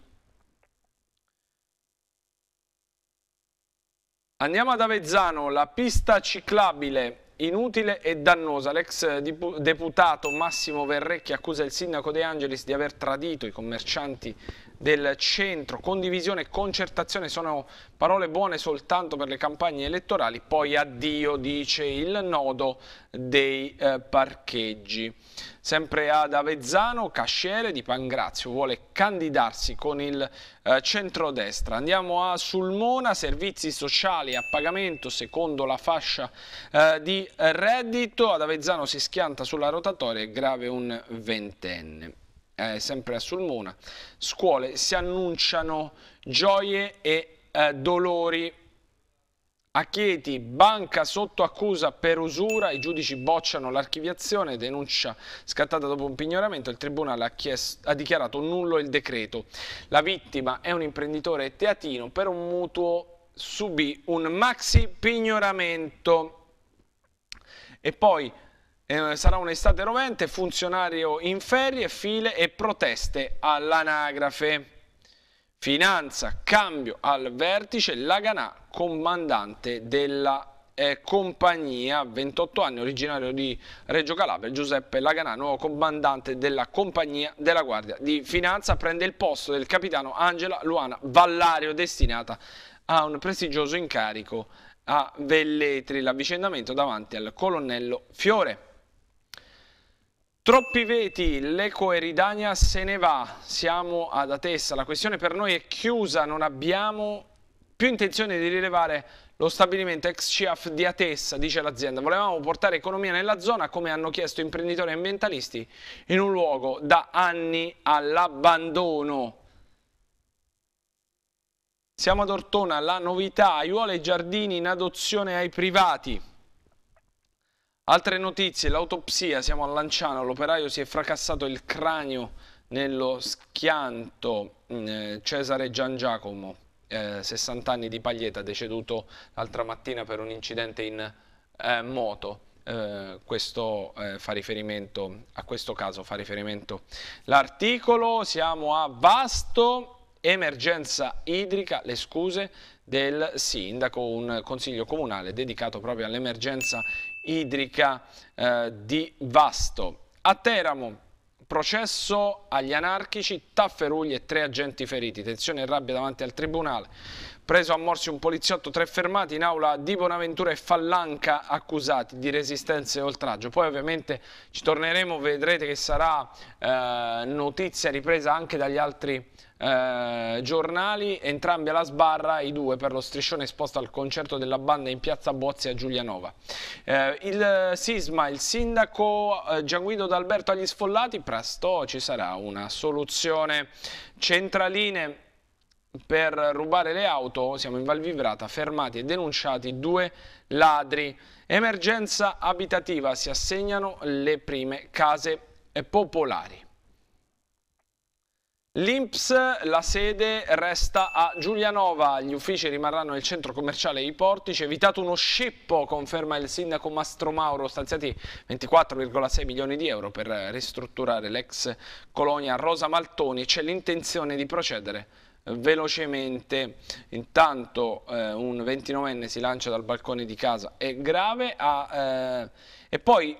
Andiamo ad Avezzano, la pista ciclabile inutile e dannosa. L'ex eh, deputato Massimo Verrecchi accusa il sindaco De Angelis di aver tradito i commercianti del centro, condivisione e concertazione sono parole buone soltanto per le campagne elettorali, poi addio dice il nodo dei eh, parcheggi. Sempre ad Avezzano, Casciere di Pangrazio vuole candidarsi con il eh, centrodestra. Andiamo a Sulmona, servizi sociali a pagamento secondo la fascia eh, di reddito. Ad Avezzano si schianta sulla rotatoria, è grave un ventenne eh, sempre a Sulmona, scuole, si annunciano gioie e eh, dolori. A Chieti, banca sotto accusa per usura, i giudici bocciano l'archiviazione, denuncia scattata dopo un pignoramento, il tribunale ha, chiesto, ha dichiarato nullo il decreto. La vittima è un imprenditore teatino, per un mutuo subì un maxi pignoramento. E poi eh, sarà un'estate rovente, funzionario in ferie, file e proteste all'anagrafe. Finanza, cambio al vertice, Laganà, comandante della eh, compagnia, 28 anni, originario di Reggio Calabria, Giuseppe Laganà, nuovo comandante della compagnia della Guardia di Finanza, prende il posto del capitano Angela Luana Vallario, destinata a un prestigioso incarico a Velletri, l'avvicendamento davanti al colonnello Fiore. Troppi veti, l'Eco Eridania se ne va, siamo ad Atessa, la questione per noi è chiusa, non abbiamo più intenzione di rilevare lo stabilimento ex CIAF di Atessa, dice l'azienda. Volevamo portare economia nella zona come hanno chiesto imprenditori e ambientalisti in un luogo da anni all'abbandono. Siamo ad Ortona, la novità, aiuole e giardini in adozione ai privati. Altre notizie, l'autopsia, siamo a Lanciano, l'operaio si è fracassato il cranio nello schianto mm, eh, Cesare Gian Giacomo, eh, 60 anni di Paglieta, deceduto l'altra mattina per un incidente in eh, moto. Eh, questo eh, fa riferimento a questo caso fa riferimento l'articolo siamo a Vasto emergenza idrica le scuse del sindaco un consiglio comunale dedicato proprio all'emergenza idrica idrica eh, di Vasto. A Teramo processo agli anarchici, Tafferugli e tre agenti feriti, tensione e rabbia davanti al tribunale. Preso a morsi un poliziotto, tre fermati in aula di Bonaventura e Fallanca accusati di resistenza e oltraggio. Poi ovviamente ci torneremo, vedrete che sarà eh, notizia ripresa anche dagli altri eh, giornali, entrambi alla sbarra, i due per lo striscione esposto al concerto della banda in piazza Bozzi a Giulianova. Eh, il sisma, il sindaco eh, Gianguido D'Alberto agli sfollati, presto ci sarà una soluzione centraline per rubare le auto siamo in Valvivrata, fermati e denunciati due ladri. Emergenza abitativa, si assegnano le prime case popolari. L'Inps, la sede, resta a Giulianova, gli uffici rimarranno nel centro commerciale e i portici, evitato uno scippo, conferma il sindaco Mastro Mauro, stanziati 24,6 milioni di euro per ristrutturare l'ex colonia Rosa Maltoni, c'è l'intenzione di procedere velocemente. Intanto eh, un 29enne si lancia dal balcone di casa, è grave. a, eh, e poi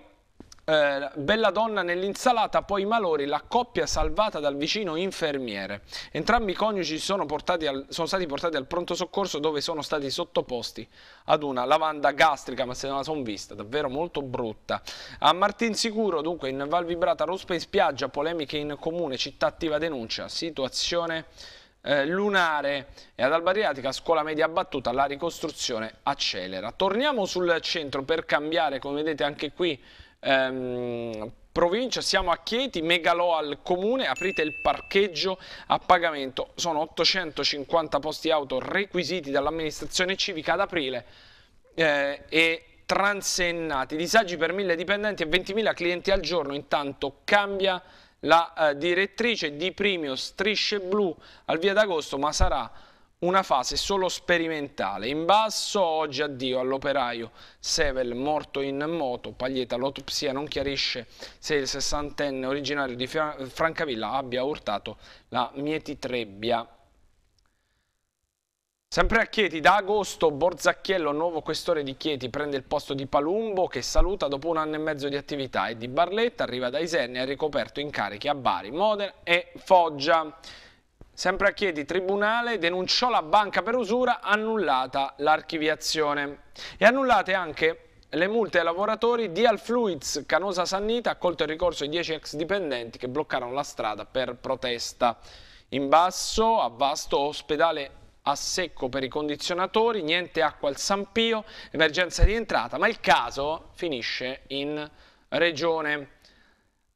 eh, bella donna nell'insalata, poi Malori, la coppia salvata dal vicino infermiere. Entrambi i coniugi sono, al, sono, stati portati al pronto soccorso dove sono stati sottoposti ad una lavanda gastrica, ma se non la sono vista, davvero molto brutta. A Martinsicuro, dunque, in Val Vibrata, Ruspa in spiaggia, polemiche in comune, città attiva denuncia, situazione eh, lunare e ad Albariatica, scuola media abbattuta, la ricostruzione accelera. Torniamo sul centro per cambiare, come vedete anche qui, ehm, provincia, siamo a Chieti, Megalò al comune, aprite il parcheggio a pagamento, sono 850 posti auto requisiti dall'amministrazione civica ad aprile eh, e transennati, disagi per 1000 dipendenti e 20.000 clienti al giorno, intanto cambia la eh, direttrice di Primio Strisce Blu al Via d'Agosto, ma sarà una fase solo sperimentale. In basso oggi addio all'operaio Sevel morto in moto, Paglietta l'autopsia non chiarisce se il sessantenne originario di Francavilla abbia urtato la mietitrebbia. Sempre a Chieti, da agosto Borzacchiello, nuovo questore di Chieti, prende il posto di Palumbo che saluta dopo un anno e mezzo di attività e di Barletta arriva da Isenna e ha ricoperto incarichi a Bari, Modena e Foggia. Sempre a Chieti, Tribunale denunciò la banca per usura, annullata l'archiviazione. E annullate anche le multe ai lavoratori di Alfluiz, Canosa Sannita, ha colto il ricorso ai 10 ex dipendenti che bloccarono la strada per protesta. In basso, a Vasto, ospedale a secco per i condizionatori, niente acqua al Sampio, emergenza di entrata, ma il caso finisce in regione.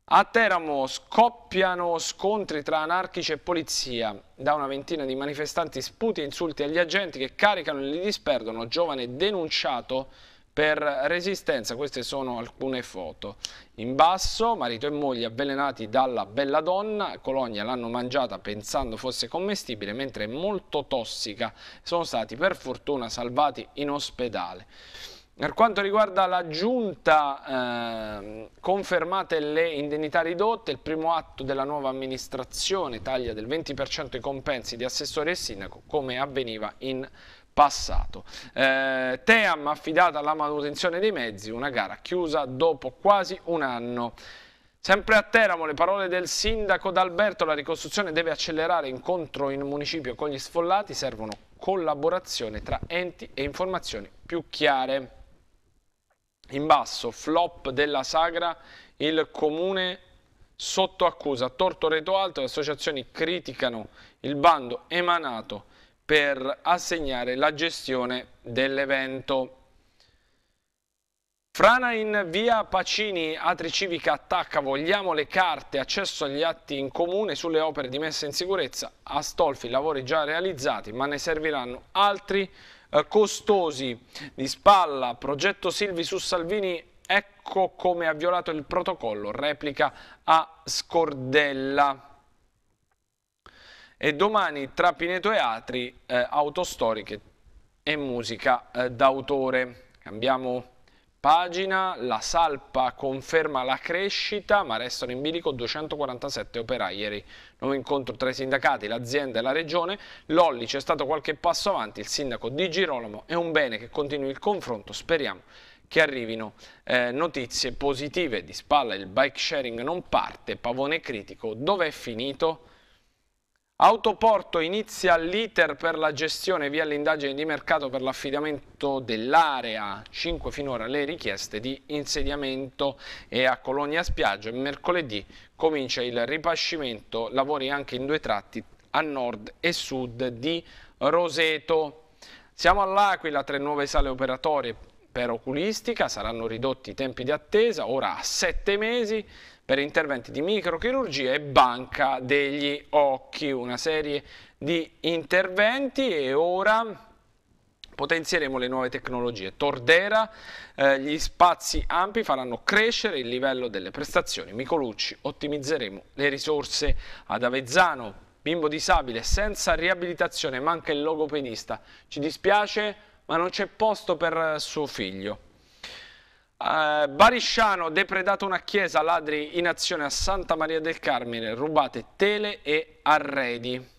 A Teramo scoppiano scontri tra anarchici e polizia. Da una ventina di manifestanti sputi e insulti agli agenti che caricano e li disperdono. Giovane denunciato per resistenza. Queste sono alcune foto. In basso, marito e moglie avvelenati dalla bella donna, Colonia l'hanno mangiata pensando fosse commestibile, mentre è molto tossica. Sono stati per fortuna salvati in ospedale. Per quanto riguarda la giunta, eh, confermate le indennità ridotte, il primo atto della nuova amministrazione taglia del 20% i compensi di assessore e sindaco come avveniva in passato passato. Eh, Team affidata alla manutenzione dei mezzi, una gara chiusa dopo quasi un anno. Sempre a Teramo le parole del sindaco D'Alberto, la ricostruzione deve accelerare incontro in municipio con gli sfollati, servono collaborazione tra enti e informazioni più chiare. In basso, flop della sagra, il comune sotto accusa, Torto Reto Alto, le associazioni criticano il bando emanato per assegnare la gestione dell'evento. Frana in via Pacini, Atri Civica attacca, vogliamo le carte, accesso agli atti in comune sulle opere di messa in sicurezza, a Stolfi, lavori già realizzati ma ne serviranno altri eh, costosi. Di spalla, progetto Silvi su Salvini, ecco come ha violato il protocollo, replica a Scordella e domani tra Pineto e Atri eh, autostoriche e musica eh, d'autore. Cambiamo pagina, la Salpa conferma la crescita ma restano in bilico 247 operai. Ieri nuovo incontro tra i sindacati, l'azienda e la regione. Lolli c'è stato qualche passo avanti, il sindaco Di Girolamo è un bene che continui il confronto, speriamo che arrivino eh, notizie positive. Di spalla il bike sharing non parte, pavone critico, dov'è finito? Autoporto inizia l'iter per la gestione via l'indagine di mercato per l'affidamento dell'area, 5 finora le richieste di insediamento e a Colonia Spiaggia mercoledì comincia il ripascimento, lavori anche in due tratti a nord e sud di Roseto. Siamo all'Aquila, tre nuove sale operatorie per oculistica, saranno ridotti i tempi di attesa, ora a 7 mesi, per interventi di microchirurgia e banca degli occhi, una serie di interventi e ora potenzieremo le nuove tecnologie. Tordera, eh, gli spazi ampi faranno crescere il livello delle prestazioni. Micolucci, ottimizzeremo le risorse ad Avezzano. Bimbo disabile, senza riabilitazione, manca il logopedista. Ci dispiace, ma non c'è posto per eh, suo figlio. Eh, Barisciano, depredata una chiesa, ladri in azione a Santa Maria del Carmine, rubate tele e arredi.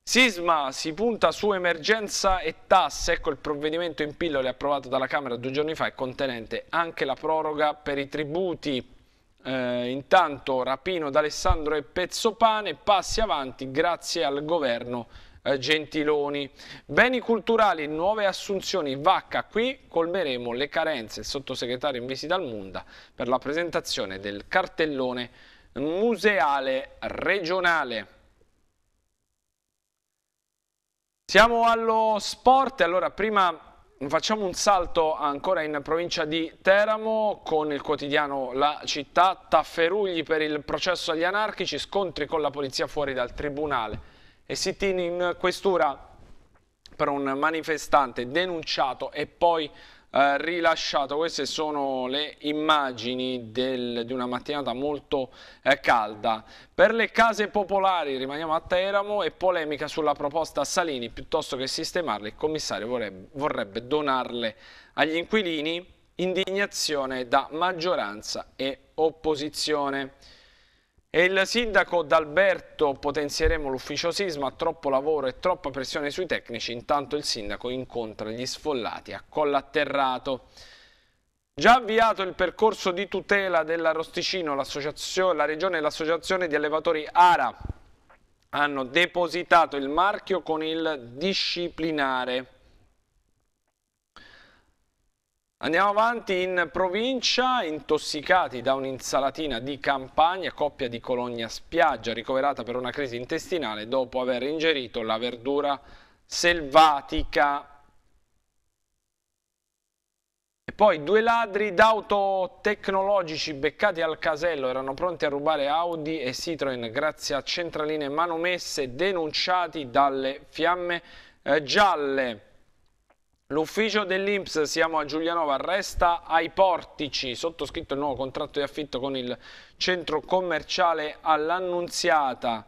Sisma si punta su emergenza e tasse, ecco il provvedimento in pillole approvato dalla Camera due giorni fa e contenente anche la proroga per i tributi. Eh, intanto Rapino, D'Alessandro e Pezzopane passi avanti grazie al governo eh, Gentiloni. Beni culturali, nuove assunzioni, vacca, qui colmeremo le carenze. Il sottosegretario in visita al Munda per la presentazione del cartellone museale regionale. Siamo allo sport, allora prima Facciamo un salto ancora in provincia di Teramo con il quotidiano La Città, tafferugli per il processo agli anarchici, scontri con la polizia fuori dal tribunale e sitting in questura per un manifestante denunciato e poi eh, rilasciato. Queste sono le immagini del, di una mattinata molto eh, calda. Per le case popolari rimaniamo a Teramo e polemica sulla proposta Salini. Piuttosto che sistemarle, il commissario vorrebbe, vorrebbe donarle agli inquilini. Indignazione da maggioranza e opposizione. E il sindaco D'Alberto potenzieremo l'ufficio sisma, troppo lavoro e troppa pressione sui tecnici, intanto il sindaco incontra gli sfollati a collatterrato. Già avviato il percorso di tutela dell'Arosticino, la Regione e l'Associazione di Allevatori ARA hanno depositato il marchio con il disciplinare. Andiamo avanti in provincia, intossicati da un'insalatina di campagna, coppia di Cologna Spiaggia ricoverata per una crisi intestinale dopo aver ingerito la verdura selvatica. E poi due ladri d'auto tecnologici beccati al casello erano pronti a rubare Audi e Citroen grazie a centraline manomesse denunciati dalle fiamme eh, gialle. L'ufficio dell'Inps, siamo a Giulianova, resta ai portici, sottoscritto il nuovo contratto di affitto con il centro commerciale all'Annunziata.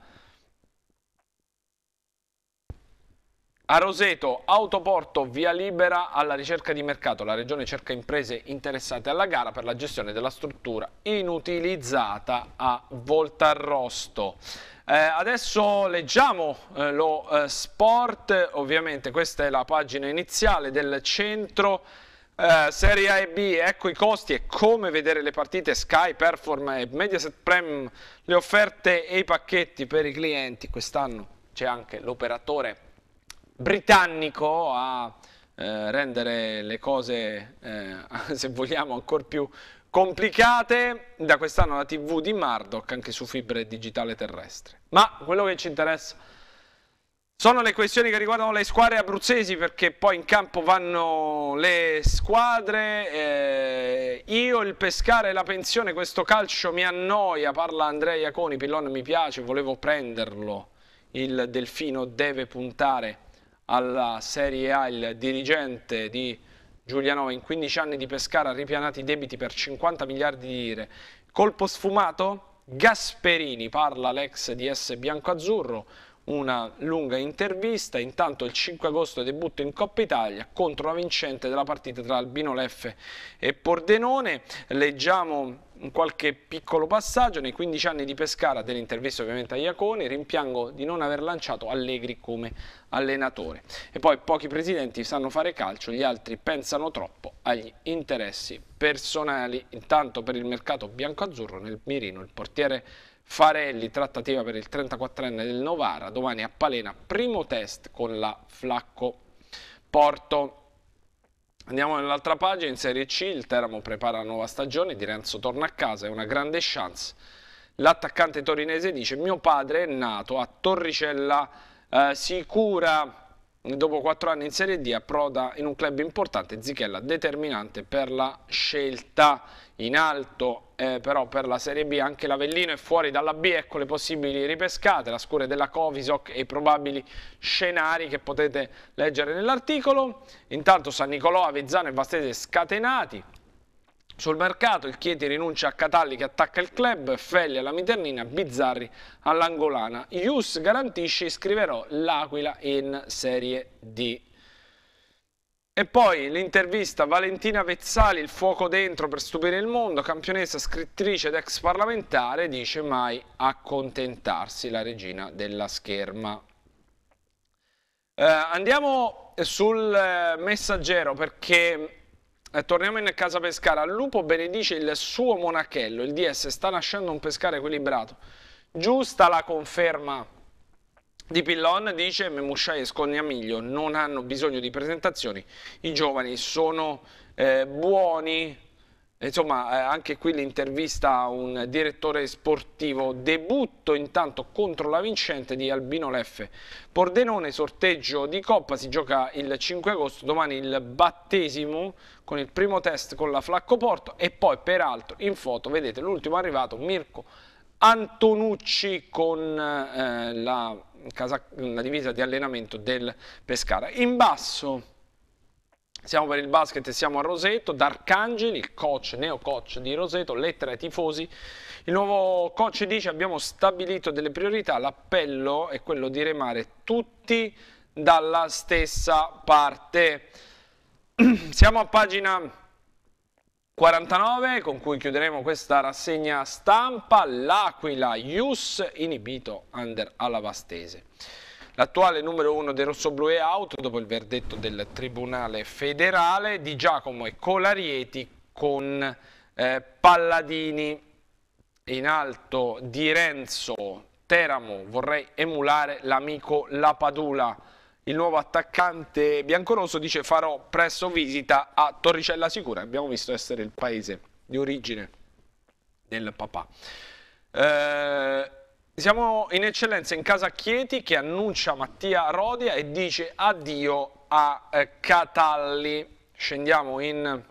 A Roseto, autoporto via libera alla ricerca di mercato. La regione cerca imprese interessate alla gara per la gestione della struttura inutilizzata a Voltarrosto. Eh, adesso leggiamo eh, lo eh, sport, ovviamente questa è la pagina iniziale del centro eh, Serie A e B, ecco i costi e come vedere le partite Sky, Perform e Mediaset Prem, le offerte e i pacchetti per i clienti. Quest'anno c'è anche l'operatore britannico a eh, rendere le cose, eh, se vogliamo, ancora più complicate. Da quest'anno la TV di Murdoch anche su fibre digitale terrestre. Ma quello che ci interessa sono le questioni che riguardano le squadre abruzzesi perché poi in campo vanno le squadre. Eh, io il pescare e la pensione, questo calcio mi annoia, parla Andrea Iaconi, Pillon mi piace, volevo prenderlo. Il delfino deve puntare alla Serie A il dirigente di Giulianova, in 15 anni di Pescara ha ripianato i debiti per 50 miliardi di lire. Colpo sfumato? Gasperini, parla l'ex DS bianco-azzurro, una lunga intervista, intanto il 5 agosto debutto in Coppa Italia contro la vincente della partita tra Albino Leffe e Pordenone, leggiamo qualche piccolo passaggio, nei 15 anni di Pescara dell'intervista ovviamente a Iacone, rimpiango di non aver lanciato Allegri come allenatore. E poi pochi presidenti sanno fare calcio, gli altri pensano troppo agli interessi personali. Intanto per il mercato bianco-azzurro nel mirino il portiere Farelli, trattativa per il 34enne del Novara, domani a Palena, primo test con la Flacco Porto. Andiamo nell'altra pagina, in Serie C, il Teramo prepara la nuova stagione, Di Renzo torna a casa, è una grande chance. L'attaccante torinese dice, mio padre è nato a Torricella eh, Sicura, Dopo quattro anni in Serie D approda in un club importante, Zichella determinante per la scelta in alto, eh, però per la Serie B anche l'Avellino è fuori dalla B, ecco le possibili ripescate, la scure della Covisoc e i probabili scenari che potete leggere nell'articolo. Intanto San Nicolò, Avezzano e Vastese scatenati, sul mercato il Chieti rinuncia a Catalli che attacca il club, Felli alla Miternina, Bizzarri all'Angolana. Ius garantisce scriverò l'Aquila in Serie D. E poi l'intervista Valentina Vezzali, il fuoco dentro per stupire il mondo, campionessa, scrittrice ed ex parlamentare, dice mai accontentarsi la regina della scherma. Eh, andiamo sul eh, messaggero perché e eh, torniamo in casa Pescara. Lupo benedice il suo monachello. Il DS sta nascendo un pescare equilibrato. Giusta la conferma di Pillon, dice Memuscia e Scognamiglio. Non hanno bisogno di presentazioni. I giovani sono eh, buoni, Insomma, eh, anche qui l'intervista a un direttore sportivo. Debutto intanto contro la vincente di Albino Leffe. Pordenone, sorteggio di Coppa, si gioca il 5 agosto. Domani il battesimo con il primo test con la Flacco Porto. E poi, peraltro, in foto vedete l'ultimo arrivato, Mirko Antonucci con eh, la, casa, la divisa di allenamento del Pescara. In basso siamo per il basket e siamo a Roseto. D'Arcangeli, il coach, neo coach di Roseto, lettera ai tifosi. Il nuovo coach dice abbiamo stabilito delle priorità, l'appello è quello di remare tutti dalla stessa parte. Siamo a pagina 49 con cui chiuderemo questa rassegna stampa. L'Aquila, Ius inibito under Alavastese. L'attuale numero uno dei rossoblù è out dopo il verdetto del Tribunale federale di Giacomo e Colarieti con eh, Palladini. In alto di Renzo, Teramo, vorrei emulare l'amico Lapadula. Il nuovo attaccante biancorosso dice farò presto visita a Torricella Sicura. Abbiamo visto essere il paese di origine del papà. Eh, siamo in eccellenza in casa Chieti che annuncia Mattia Rodia e dice addio a eh, Catalli. Scendiamo in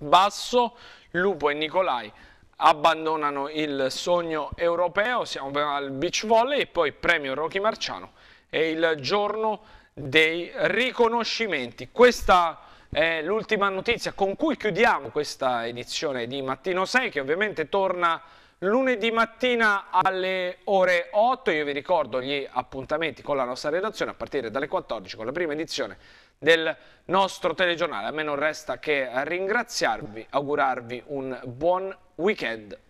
basso, Lupo e Nicolai abbandonano il sogno europeo, siamo al beach volley e poi premio Rocky Marciano e il giorno dei riconoscimenti. Questa è l'ultima notizia con cui chiudiamo questa edizione di Mattino 6 che ovviamente torna lunedì mattina alle ore 8. Io vi ricordo gli appuntamenti con la nostra redazione a partire dalle 14 con la prima edizione del nostro telegiornale. A me non resta che ringraziarvi, augurarvi un buon weekend